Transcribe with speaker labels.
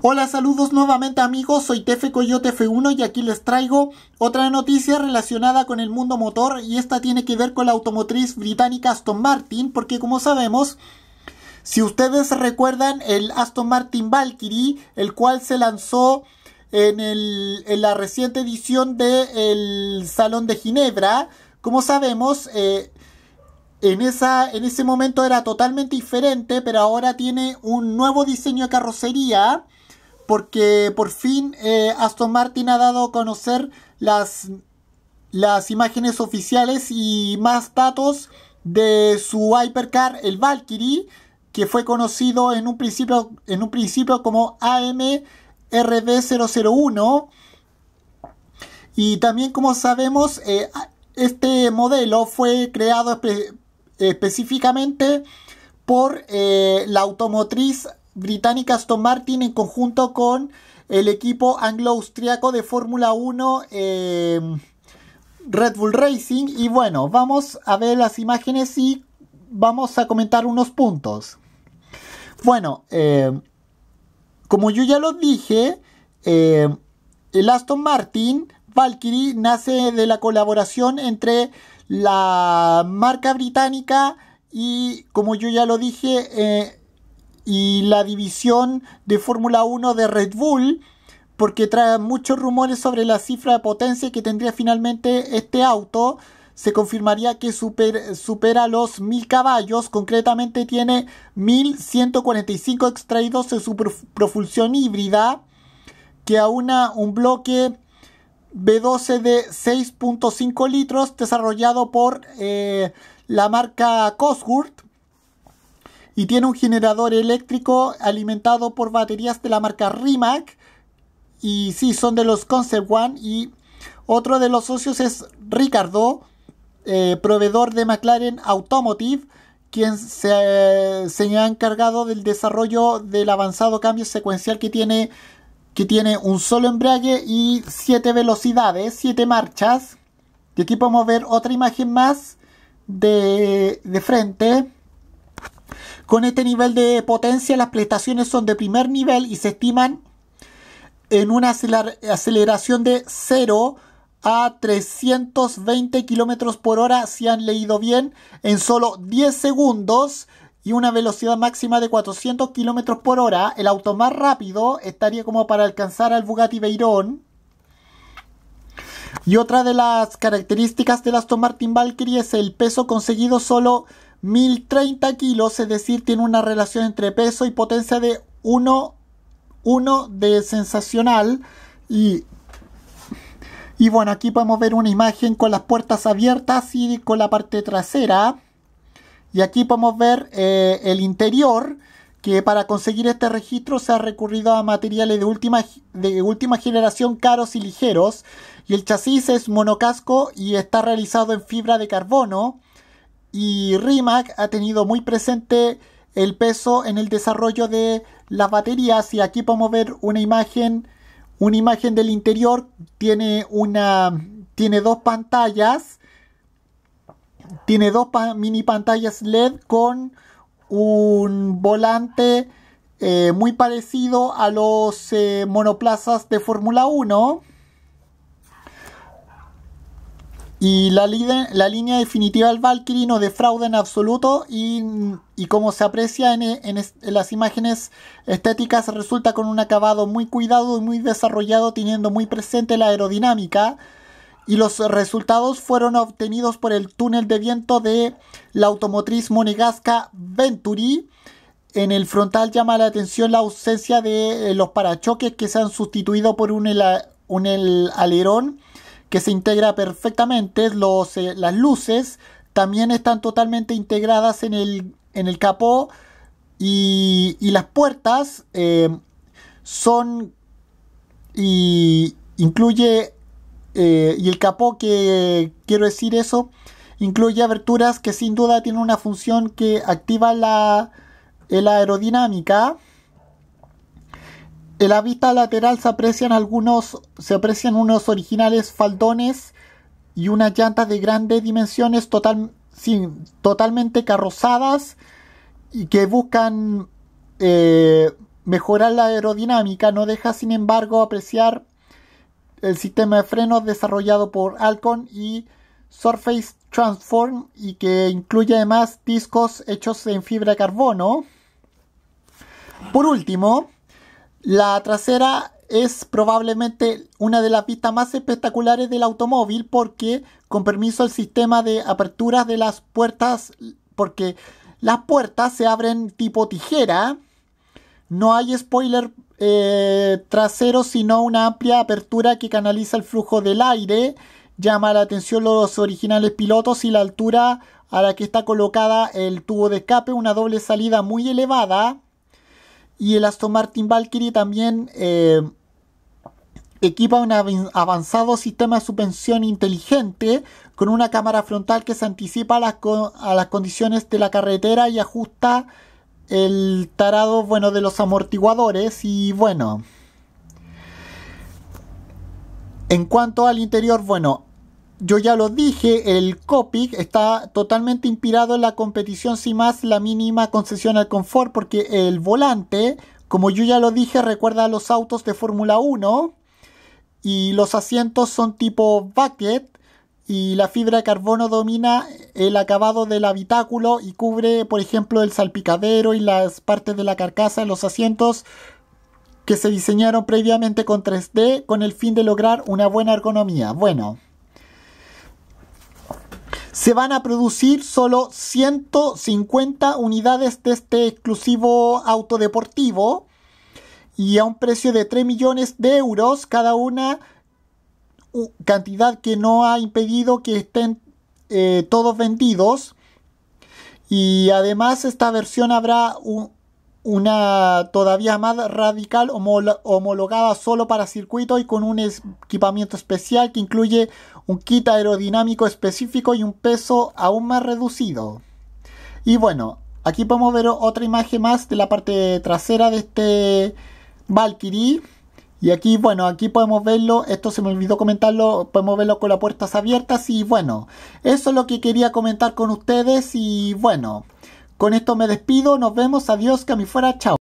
Speaker 1: Hola, saludos nuevamente amigos, soy Tefe Coyote F1 y aquí les traigo otra noticia relacionada con el mundo motor y esta tiene que ver con la automotriz británica Aston Martin porque como sabemos, si ustedes recuerdan el Aston Martin Valkyrie, el cual se lanzó en, el, en la reciente edición del Salón de Ginebra, como sabemos, eh, en, esa, en ese momento era totalmente diferente, pero ahora tiene un nuevo diseño de carrocería porque por fin eh, Aston Martin ha dado a conocer las, las imágenes oficiales y más datos de su hypercar, el Valkyrie, que fue conocido en un principio, en un principio como AMRB001. Y también, como sabemos, eh, este modelo fue creado específicamente por eh, la automotriz británica Aston Martin en conjunto con el equipo anglo-austriaco de Fórmula 1 em, Red Bull Racing. Y bueno, vamos a ver las imágenes y vamos a comentar unos puntos. Bueno, em, como yo ya lo dije, em, el Aston Martin Valkyrie nace de la colaboración entre la marca británica y, como yo ya lo dije, eh, y la división de Fórmula 1 de Red Bull, porque trae muchos rumores sobre la cifra de potencia que tendría finalmente este auto. Se confirmaría que supera los 1000 caballos, concretamente tiene 1145 extraídos de su propulsión híbrida, que aúna un bloque B12 de 6.5 litros desarrollado por eh, la marca Cosworth y tiene un generador eléctrico alimentado por baterías de la marca Rimac. Y sí, son de los Concept One. Y otro de los socios es Ricardo, eh, proveedor de McLaren Automotive, quien se, ha encargado del desarrollo del avanzado cambio secuencial que tiene, que tiene un solo embrague y siete velocidades, siete marchas. Y aquí podemos ver otra imagen más de, de frente. Con este nivel de potencia las prestaciones son de primer nivel y se estiman en una aceleración de 0 a 320 km por hora, si han leído bien, en solo 10 segundos y una velocidad máxima de 400 km por hora. El auto más rápido estaría como para alcanzar al Bugatti Veyron. Y otra de las características del Aston Martin Valkyrie es el peso conseguido solo 1030 kilos, es decir, tiene una relación entre peso y potencia de 1, de sensacional. Y, bueno, aquí podemos ver una imagen con las puertas abiertas y con la parte trasera. Y aquí podemos ver eh, el interior, que para conseguir este registro se ha recurrido a materiales de última, de última generación caros y ligeros. Y el chasis es monocasco y está realizado en fibra de carbono y Rimac ha tenido muy presente el peso en el desarrollo de las baterías y aquí podemos ver una imagen una imagen del interior tiene una tiene dos pantallas tiene dos mini pantallas LED con un volante eh, muy parecido a los eh, monoplazas de Fórmula 1 y la, línea definitiva del Valkyrie no defrauda en absoluto y, como se aprecia en, las imágenes estéticas resulta con un acabado muy cuidado y muy desarrollado teniendo muy presente la aerodinámica y los resultados fueron obtenidos por el túnel de viento de la automotriz monegasca Venturi. En el frontal llama la atención la ausencia de eh, los parachoques que se han sustituido por un, alerón que se integra perfectamente. Los, eh, las luces también están totalmente integradas en el, en capó y, las puertas eh, son y incluye eh, y el capó que quiero decir eso incluye aberturas que sin duda tienen una función que activa la, la aerodinámica de la vista lateral se aprecian algunos, se aprecian unos originales faldones y unas llantas de grandes dimensiones total, sin, totalmente carrozadas y que buscan eh, mejorar la aerodinámica. No deja, sin embargo, apreciar el sistema de frenos desarrollado por Alcon y Surface Transform y que incluye además discos hechos en fibra de carbono. Por último, la trasera es probablemente una de las pistas más espectaculares del automóvil porque, con permiso, el sistema de aperturas de las puertas, porque las puertas se abren tipo tijera, no hay spoiler eh, trasero, sino una amplia apertura que canaliza el flujo del aire. Llama la atención los originales pilotos y la altura a la que está colocada el tubo de escape, una doble salida muy elevada y el Aston Martin Valkyrie también eh, equipa un avanzado sistema de suspensión inteligente con una cámara frontal que se anticipa a las, condiciones de la carretera y ajusta el tarado bueno de los amortiguadores y bueno en cuanto al interior bueno yo ya lo dije, el COPIC está totalmente inspirado en la competición sin más la mínima concesión al confort, porque el volante, como yo ya lo dije, recuerda a los autos de Fórmula 1 y los asientos son tipo bucket y la fibra de carbono domina el acabado del habitáculo y cubre, por ejemplo, el salpicadero y las partes de la carcasa los asientos que se diseñaron previamente con 3D con el fin de lograr una buena ergonomía. Bueno se van a producir solo 150 unidades de este exclusivo auto deportivo y a un precio de 3 millones de euros cada una, cantidad que no ha impedido que estén eh, todos vendidos. Y además esta versión habrá un, una todavía más radical homologada solo para circuito y con un equipamiento especial que incluye un kit aerodinámico específico y un peso aún más reducido. Y bueno, aquí podemos ver otra imagen más de la parte trasera de este Valkyrie. Y aquí, bueno, aquí podemos verlo, esto se me olvidó comentarlo, podemos verlo con las puertas abiertas y bueno, eso es lo que quería comentar con ustedes y bueno, con esto me despido, nos vemos, adiós, que a fuera, chao.